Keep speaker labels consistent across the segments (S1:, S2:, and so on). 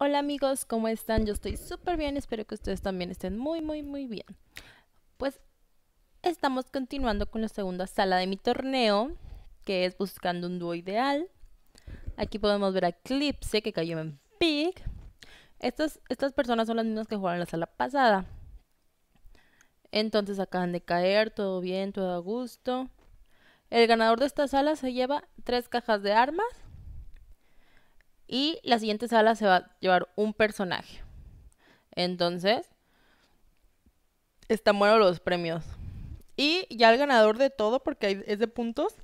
S1: Hola amigos, ¿cómo están? Yo estoy súper bien, espero que ustedes también estén muy, muy, muy bien. Pues estamos continuando con la segunda sala de mi torneo, que es Buscando un dúo ideal. Aquí podemos ver a Eclipse, que cayó en Pig. Estas, estas personas son las mismas que jugaron la sala pasada. Entonces acaban de caer, todo bien, todo a gusto. El ganador de esta sala se lleva tres cajas de armas y la siguiente sala se va a llevar un personaje. Entonces, están buenos los premios. Y ya el ganador de todo, porque es de puntos,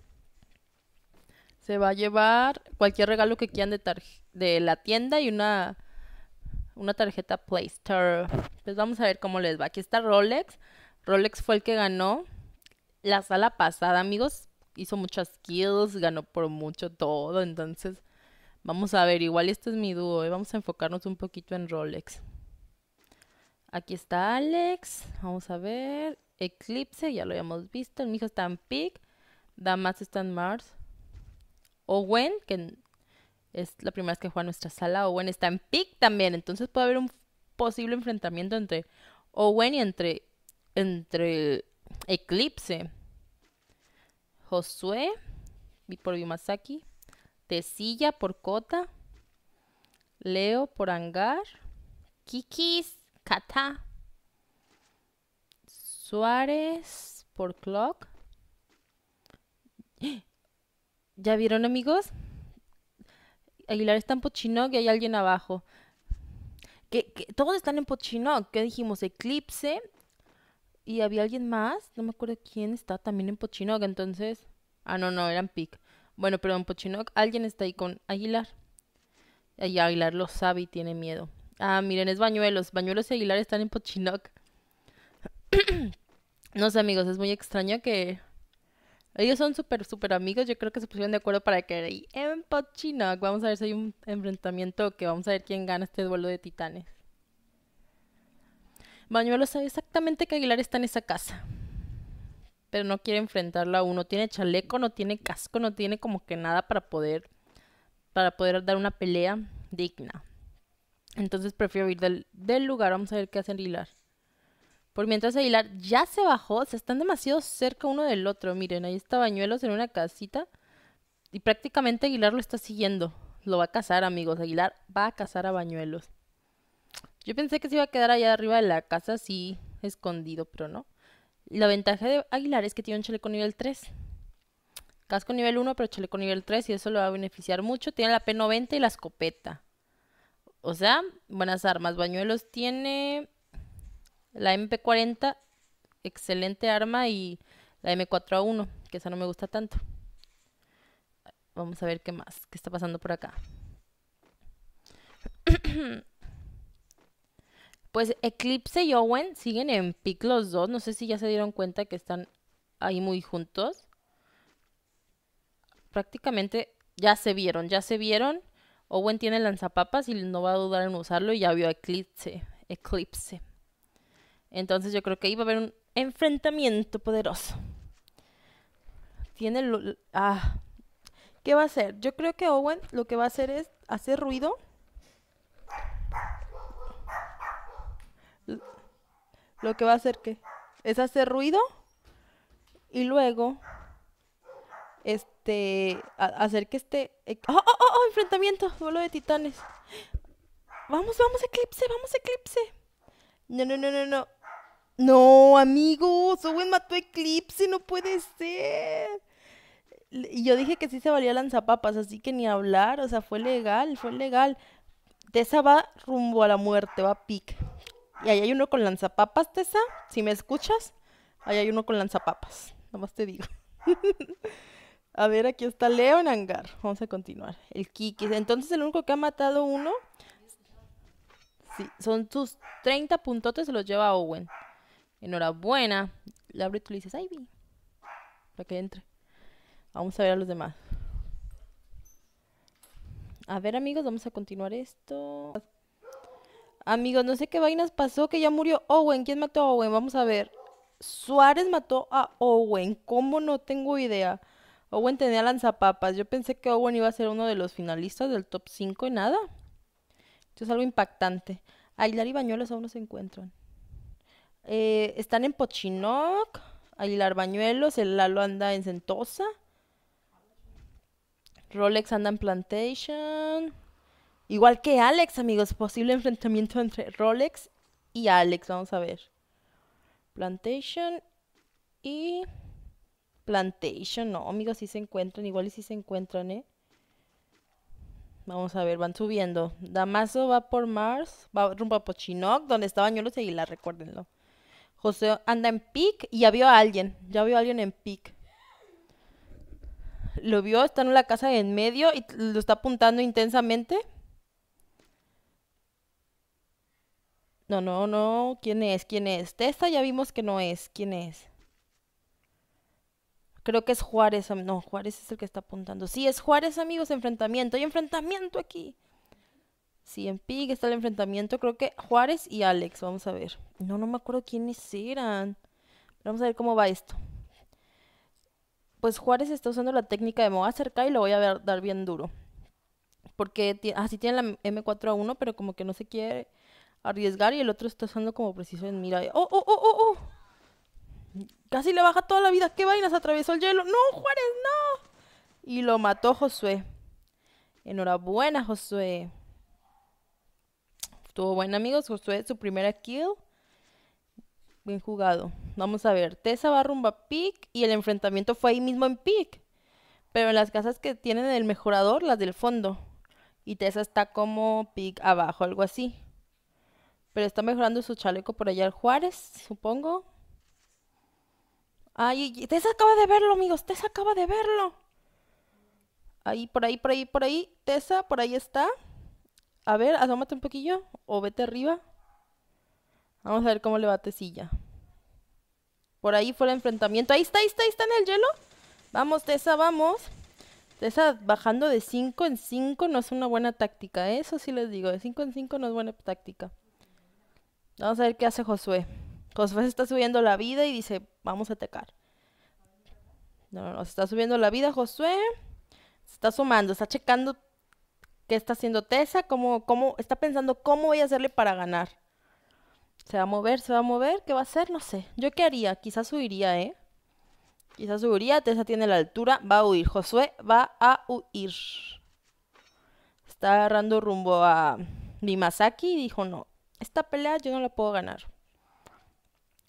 S1: se va a llevar cualquier regalo que quieran de, la tienda y una, una tarjeta Play Store. Pues vamos a ver cómo les va. Aquí está Rolex. Rolex fue el que ganó la sala pasada, amigos. Hizo muchas kills, ganó por mucho todo. Entonces, Vamos a ver, igual este es mi dúo, ¿eh? vamos a enfocarnos un poquito en Rolex. Aquí está Alex, vamos a ver. Eclipse, ya lo habíamos visto. El hijo está en Pig. Damas está en Mars. Owen, que es la primera vez que juega nuestra sala. Owen está en Pig también, entonces puede haber un posible enfrentamiento entre Owen y entre, entre Eclipse. Josué, por Yumasaki. Silla por Cota, Leo por Hangar Kikis, Kata, Suárez por Clock. ¿Ya vieron amigos? Aguilar está en Pochinoc y hay alguien abajo. Que, todos están en Pochinoc. ¿Qué dijimos? Eclipse. Y había alguien más. No me acuerdo quién está también en Pochinoc. Entonces. Ah, no, no, eran Pic. Bueno, pero en Pochinoc alguien está ahí con Aguilar. Ahí Aguilar lo sabe y tiene miedo. Ah, miren, es Bañuelos. Bañuelos y Aguilar están en Pochinoc. no sé, amigos, es muy extraño que... Ellos son súper, súper amigos. Yo creo que se pusieron de acuerdo para que ahí en Pochinoc. Vamos a ver si hay un enfrentamiento que vamos a ver quién gana este duelo de titanes. Bañuelos sabe exactamente que Aguilar está en esa casa pero no quiere enfrentarla a uno. tiene chaleco, no tiene casco, no tiene como que nada para poder, para poder dar una pelea digna. Entonces prefiero ir del, lugar. Vamos a ver qué hace Aguilar. Por mientras Aguilar ya se bajó, se están demasiado cerca uno del otro. Miren, ahí está Bañuelos en una casita. Y prácticamente Aguilar lo está siguiendo. Lo va a cazar, amigos. Aguilar va a cazar a Bañuelos. Yo pensé que se iba a quedar allá arriba de la casa así escondido, pero no. La ventaja de Aguilar es que tiene un chaleco nivel 3. Casco nivel 1, pero chaleco nivel 3 y eso lo va a beneficiar mucho. Tiene la P90 y la escopeta. O sea, buenas armas. Bañuelos tiene la MP40, excelente arma, y la M4A1, que esa no me gusta tanto. Vamos a ver qué más, qué está pasando por acá. Pues Eclipse y Owen siguen en pick los dos. No sé si ya se dieron cuenta que están ahí muy juntos. Prácticamente ya se vieron, ya se vieron. Owen tiene lanzapapas y no va a dudar en usarlo y ya vio Eclipse. Eclipse. Entonces yo creo que ahí va a haber un enfrentamiento poderoso. Tiene... Lo... Ah. ¿Qué va a hacer? Yo creo que Owen lo que va a hacer es hacer ruido lo que va a hacer que es hacer ruido y luego este hacer que este e, oh, oh, oh, oh, enfrentamiento, vuelo de titanes. Vamos, vamos eclipse, vamos eclipse. No, no, no, no, no. No, amigos, Owen mató Eclipse, no puede ser. Y yo dije que sí se valía lanzapapas, así que ni hablar, o sea, fue legal, fue legal. De esa va rumbo a la muerte, va pic. Y ahí hay uno con lanzapapas, Tessa. Si me escuchas, ahí hay uno con lanzapapas. Nomás te digo. a ver, aquí está Leo en hangar. Vamos a continuar. El Kiki. Entonces, el único que ha matado uno. Sí, son sus 30 puntotes, se los lleva Owen. Enhorabuena. Le abre y tú le dices, Ivy. Para que entre. Vamos a ver a los demás. A ver, amigos, vamos a continuar esto. Amigos, no sé qué vainas pasó, que ya murió Owen. ¿Quién mató a Owen? Vamos a ver. Suárez mató a Owen. ¿Cómo no tengo idea? Owen tenía lanzapapas. Yo pensé que Owen iba a ser uno de los finalistas del top 5 y nada. Esto es algo impactante. Aguilar y Bañuelos aún no se encuentran. Eh, están en Pochinoc. Aguilar Bañuelos. El Lalo anda en Sentosa. Rolex anda en Plantation. Igual que Alex, amigos, posible enfrentamiento entre Rolex y Alex, vamos a ver. Plantation y Plantation, no, amigos, sí se encuentran, igual y sí se encuentran, ¿eh? Vamos a ver, van subiendo. Damaso va por Mars, va rumbo a Pochinoc, donde estaba y la recuérdenlo. José anda en Peak y ya vio a alguien, ya vio a alguien en Peak. Lo vio, está en la casa en medio y lo está apuntando intensamente. No, no, no. ¿Quién es? ¿Quién es? Testa ya vimos que no es. ¿Quién es? Creo que es Juárez. No, Juárez es el que está apuntando. Sí, es Juárez, amigos. Enfrentamiento. Hay enfrentamiento aquí. Sí, en Pig está el enfrentamiento. Creo que Juárez y Alex. Vamos a ver. No, no me acuerdo quiénes eran. Vamos a ver cómo va esto. Pues Juárez está usando la técnica de me voy y lo voy a dar bien duro. Porque así ah, tiene la M4A1, pero como que no se quiere arriesgar y el otro está usando como preciso en mira. ¡Oh, oh, oh, oh, oh! Casi le baja toda la vida. ¿Qué vainas? Atravesó el hielo. ¡No, Juárez, no! Y lo mató Josué. Enhorabuena, Josué. Estuvo buen, amigos. Josué, su primera kill. Bien jugado. Vamos a ver. Tessa va rumba a Pick y el enfrentamiento fue ahí mismo en Pick. Pero en las casas que tienen el mejorador, las del fondo. Y Tessa está como Pick abajo, algo así. Pero está mejorando su chaleco por allá el Juárez, supongo. Ay, Tesa acaba de verlo, amigos. Tesa acaba de verlo. Ahí, por ahí, por ahí, por ahí. Tessa, por ahí está. A ver, asómate un poquillo. O vete arriba. Vamos a ver cómo le va a Tesilla. Por ahí fue el enfrentamiento. Ahí está, ahí está, ahí está en el hielo. Vamos, Tessa, vamos. Tessa bajando de 5 en 5 no es una buena táctica. ¿eh? Eso sí les digo. De 5 en 5 no es buena táctica. Vamos a ver qué hace Josué. Josué se está subiendo la vida y dice, vamos a atacar. No, no, no, se está subiendo la vida Josué. Se está sumando, está checando qué está haciendo Tessa, cómo, cómo, está pensando cómo voy a hacerle para ganar. Se va a mover, se va a mover, ¿qué va a hacer? No sé. ¿Yo qué haría? Quizás subiría, ¿eh? Quizás subiría, Tessa tiene la altura, va a huir. Josué va a huir. Está agarrando rumbo a Nimasaki y dijo, no, esta pelea yo no la puedo ganar.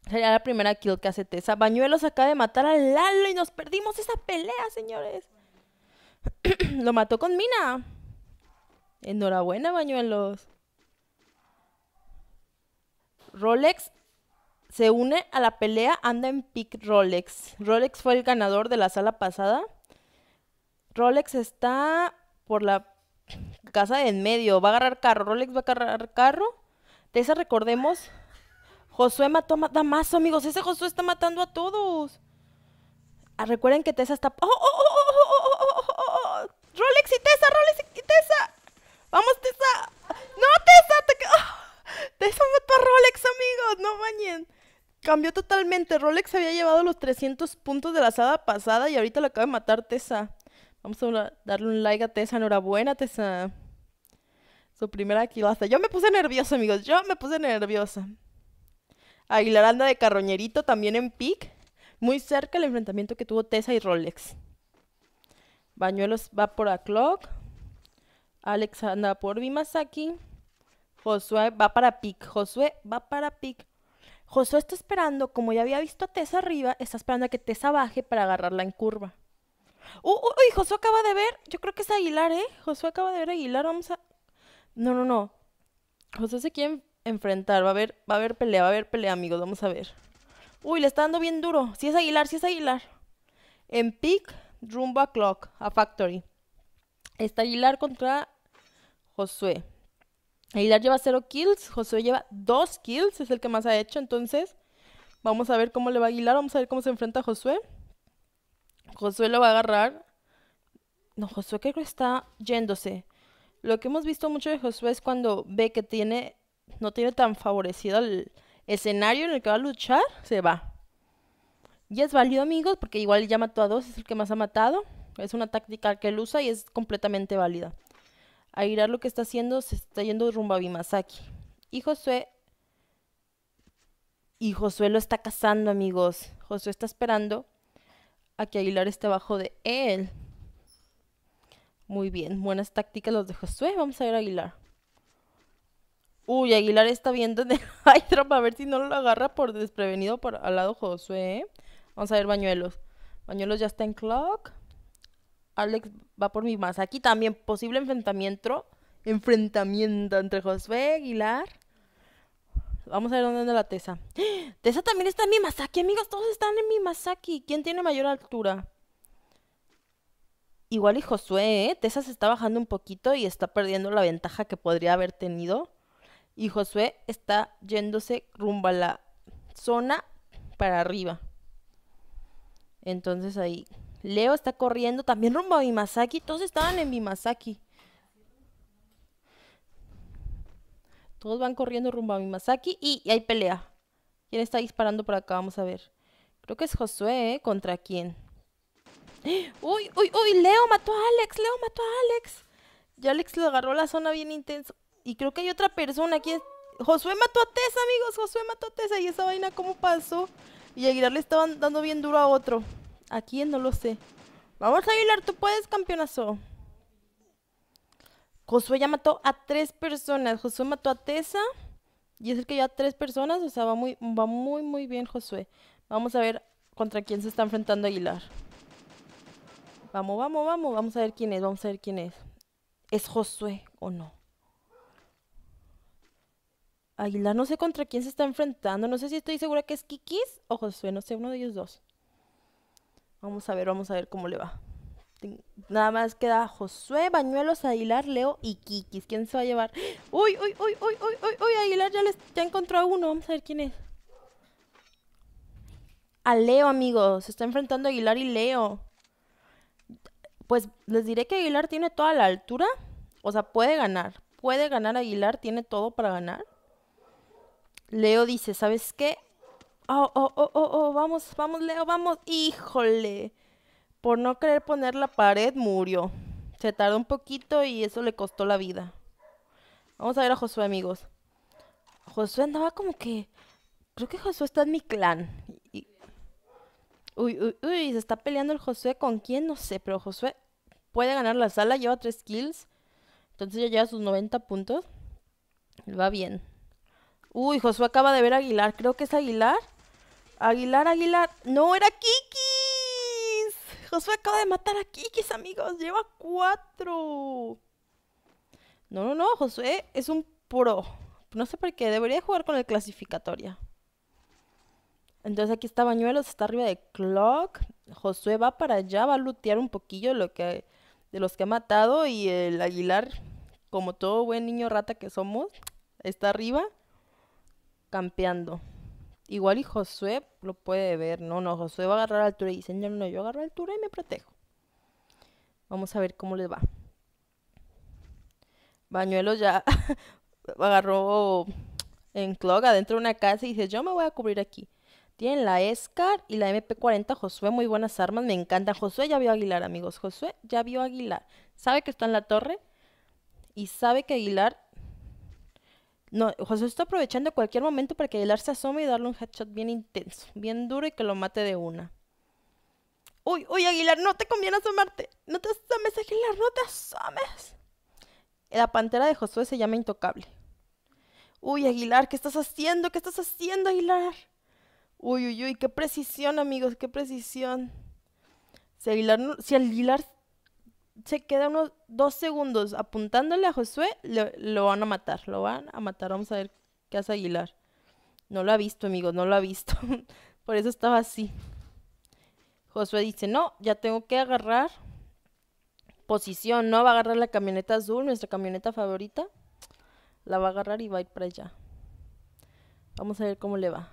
S1: Sería la primera kill que hace Tessa. Bañuelos acaba de matar a Lalo y nos perdimos esa pelea, señores. Lo mató con Mina. Enhorabuena, Bañuelos. Rolex se une a la pelea, anda en pick Rolex. Rolex fue el ganador de la sala pasada. Rolex está por la casa de en medio. Va a agarrar carro. Rolex va a agarrar carro. Tessa, recordemos, Josué mató a Damaso, amigos. Ese Josué está matando a todos. Ah, recuerden que Tessa está... ¡Oh oh oh, ¡Oh, oh, oh, oh, oh, oh! oh Rolex y Tessa, Rolex y Tessa. Vamos, Tessa. No, Tessa, te... ¡Ah! Tessa mató a Rolex, amigos. No bañen. Cambió totalmente. Rolex había llevado los 300 puntos de la asada pasada y ahorita lo acaba de matar Tessa. Vamos a darle un like a Tessa. Enhorabuena, Tessa. Su primera hasta Yo me puse nerviosa, amigos. Yo me puse nerviosa. Aguilar anda de carroñerito también en pic. Muy cerca el enfrentamiento que tuvo Tessa y Rolex. Bañuelos va por a Clock. Alex anda por Bimasaki. Josué va para pic. Josué va para pic. Josué está esperando, como ya había visto a Tessa arriba, está esperando a que Tessa baje para agarrarla en curva. Uh, uh, ¡Uy! Josué acaba de ver. Yo creo que es Aguilar, ¿eh? Josué acaba de ver a Aguilar. Vamos a. No, no, no. José se quiere enfrentar. Va a haber, va a haber pelea, va a haber pelea, amigos. Vamos a ver. Uy, le está dando bien duro. Si es Aguilar, si es Aguilar. En pick, rumbo a clock, a factory. Está Aguilar contra Josué. Aguilar lleva cero kills, Josué lleva dos kills, es el que más ha hecho. Entonces, vamos a ver cómo le va a Aguilar, vamos a ver cómo se enfrenta a Josué. Josué lo va a agarrar. No, Josué creo que está yéndose. Lo que hemos visto mucho de Josué es cuando ve que tiene, no tiene tan favorecido el escenario en el que va a luchar, se va. Y es válido, amigos, porque igual ya mató a dos, es el que más ha matado. Es una táctica que él usa y es completamente válida. Aguilar lo que está haciendo, se está yendo rumbo a Bimasaki. Y Josué. Y Josué lo está cazando, amigos. Josué está esperando a que Aguilar esté abajo de él. Muy bien, buenas tácticas los de Josué. Vamos a ver a Aguilar. Uy, Aguilar está viendo de Hydra a ver si no lo agarra por desprevenido por al lado Josué. ¿eh? Vamos a ver Bañuelos. Bañuelos ya está en clock. Alex va por mi masa. Aquí también posible enfrentamiento. Enfrentamiento entre Josué y Aguilar. Vamos a ver dónde anda la Tesa. ¡Ah! Tesa también está en mi Masaki, amigos. Todos están en mi Masaki. ¿Quién tiene mayor altura? igual y Josué, ¿eh? se está bajando un poquito y está perdiendo la ventaja que podría haber tenido. Y Josué está yéndose rumbo a la zona para arriba. Entonces ahí Leo está corriendo también rumbo a Mimasaki Todos estaban en Mimasaki Todos van corriendo rumbo a Mimasaki y, hay pelea. ¿Quién está disparando por acá? Vamos a ver. Creo que es Josué, ¿eh? ¿Contra quién? Uy, uy, uy, Leo mató a Alex, Leo mató a Alex. Y Alex lo agarró la zona bien intenso. Y creo que hay otra persona aquí. Josué mató a Tessa, amigos. Josué mató a Tessa. ¿Y esa vaina cómo pasó? Y Aguilar le estaban dando bien duro a otro. ¿A quién? No lo sé. Vamos, a Aguilar, tú puedes, campeonazo. Josué ya mató a tres personas. Josué mató a Tessa. Y es el que ya tres personas. O sea, va muy, va muy, muy bien Josué. Vamos a ver contra quién se está enfrentando Aguilar. Vamos, vamos, vamos, vamos a ver quién es, vamos a ver quién es. ¿Es Josué o no? Aguilar, no sé contra quién se está enfrentando. No sé si estoy segura que es Kikis o Josué, no sé, uno de ellos dos. Vamos a ver, vamos a ver cómo le va. Nada más queda Josué, Bañuelos, Aguilar, Leo y Kikis. ¿Quién se va a llevar? ¡Uy, uy, uy, uy, uy, uy! uy Aguilar ya, ya encontró a uno. Vamos a ver quién es. A Leo, amigos. Se está enfrentando Aguilar y Leo pues les diré que Aguilar tiene toda la altura, o sea, puede ganar, puede ganar Aguilar, tiene todo para ganar. Leo dice, ¿sabes qué? Oh, oh, oh, oh, oh, vamos, vamos, Leo, vamos, híjole. Por no querer poner la pared, murió. Se tardó un poquito y eso le costó la vida. Vamos a ver a Josué, amigos. Josué andaba como que... Creo que Josué está en mi clan uy, uy, uy, se está peleando el Josué con quién, no sé, pero Josué puede ganar la sala, lleva tres kills, entonces ya lleva sus 90 puntos, va bien. Uy, Josué acaba de ver a Aguilar, creo que es Aguilar. Aguilar, Aguilar, no, era Kikis. Josué acaba de matar a Kikis, amigos, lleva cuatro. No, no, no, Josué es un pro. No sé por qué, debería jugar con el clasificatoria. Entonces aquí está Bañuelos, está arriba de Clock. Josué va para allá, va a lutear un poquillo lo que, de los que ha matado. Y el Aguilar, como todo buen niño rata que somos, está arriba campeando. Igual y Josué lo puede ver. No, no, Josué va a agarrar altura y dice, no, no, yo agarro altura y me protejo. Vamos a ver cómo les va. Bañuelos ya agarró en Clock adentro de una casa y dice, yo me voy a cubrir aquí. Tienen la ESCAR y la MP40 Josué, muy buenas armas, me encanta. Josué ya vio a Aguilar, amigos. Josué ya vio a Aguilar. Sabe que está en la torre y sabe que Aguilar... No, Josué está aprovechando cualquier momento para que Aguilar se asome y darle un headshot bien intenso, bien duro y que lo mate de una. Uy, uy, Aguilar, no te conviene asomarte. No te asomes, Aguilar, no te asomes. La pantera de Josué se llama Intocable. Uy, Aguilar, ¿qué estás haciendo? ¿Qué estás haciendo, Aguilar? Uy, uy, uy, qué precisión, amigos, qué precisión. Si Aguilar, se queda unos dos segundos apuntándole a Josué, lo van a matar, lo van a matar. Vamos a ver qué hace Aguilar. No lo ha visto, amigos, no lo ha visto. Por eso estaba así. Josué dice, no, ya tengo que agarrar posición, ¿no? Va a agarrar la camioneta azul, nuestra camioneta favorita. La va a agarrar y va a ir para allá. Vamos a ver cómo le va.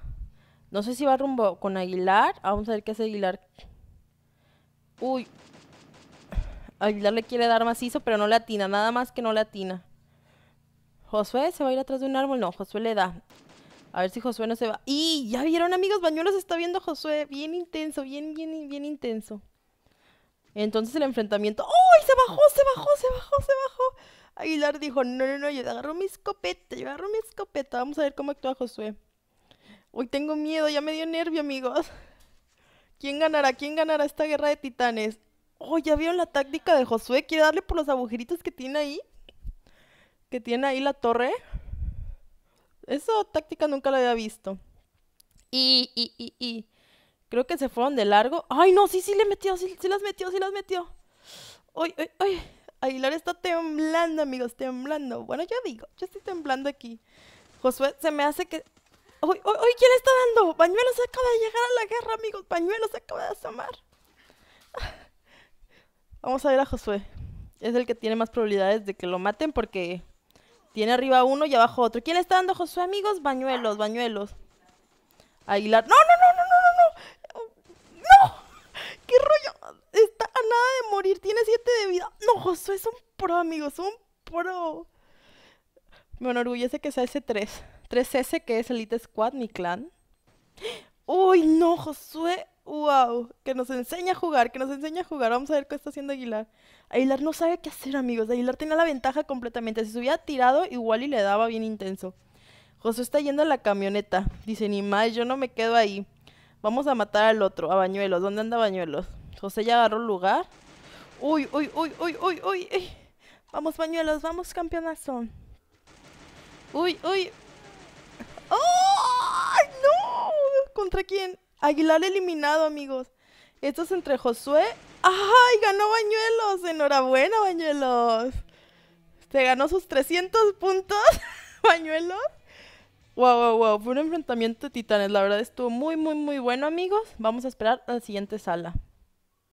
S1: No sé si va rumbo con Aguilar. Vamos a ver qué hace Aguilar. Uy. Aguilar le quiere dar macizo, pero no le atina. Nada más que no atina. Josué se va a ir atrás de un árbol. No, Josué le da. A ver si Josué no se va. ¡Y! Ya vieron, amigos. Bañuelos está viendo Josué. Bien intenso, bien, bien, bien intenso. Entonces el enfrentamiento. ¡Uy! Se bajó, se bajó, se bajó, se bajó. Aguilar dijo: No, no, no. Yo agarro mi escopeta. Yo agarro mi escopeta. Vamos a ver cómo actúa Josué. Hoy tengo miedo, ya me dio nervio, amigos. ¿Quién ganará? ¿Quién ganará esta guerra de titanes? Oh, ¿ya vieron la táctica de Josué? ¿Quiere darle por los agujeritos que tiene ahí? Que tiene ahí la torre. Esa táctica nunca la había visto. Y, y, y, y. Creo que se fueron de largo. ¡Ay, no! Sí, sí le metió, sí, sí las metió, sí las metió. ¡Ay, ay, ay! Aguilar está temblando, amigos, temblando. Bueno, yo digo, yo estoy temblando aquí. Josué, se me hace que Hoy, hoy, ¿quién está dando? Bañuelos acaba de llegar a la guerra, amigos. Bañuelos acaba de asomar. Vamos a ver a Josué. Es el que tiene más probabilidades de que lo maten porque tiene arriba uno y abajo otro. ¿Quién está dando Josué, amigos? Bañuelos, bañuelos. Aguilar. ¡No, no, no, no, no, no! ¡No! ¡Qué rollo! Está a nada de morir. Tiene siete de vida. No, Josué es un pro, amigos. Un pro. Me enorgullece que sea ese tres 3S, que es Elite Squad, mi clan. ¡Uy, no, Josué! ¡Wow! Que nos enseña a jugar, que nos enseña a jugar. Vamos a ver qué está haciendo Aguilar. Aguilar no sabe qué hacer, amigos. Aguilar tenía la ventaja completamente. Si se hubiera tirado, igual y le daba bien intenso. Josué está yendo a la camioneta. Dice, ni más, yo no me quedo ahí. Vamos a matar al otro, a Bañuelos. ¿Dónde anda Bañuelos? José ya agarró lugar. ¡Uy, uy, uy, uy, uy, uy! uy. Vamos, Bañuelos, vamos, campeonazo. ¡Uy, uy! ¡Ay, ¡No! ¿Contra quién? Aguilar eliminado, amigos. Esto es entre Josué. ¡Ay! Ganó Bañuelos. Enhorabuena, Bañuelos. Se ganó sus 300 puntos, Bañuelos. Wow, wow, wow. Fue un enfrentamiento de titanes. La verdad estuvo muy, muy, muy bueno, amigos. Vamos a esperar a la siguiente sala.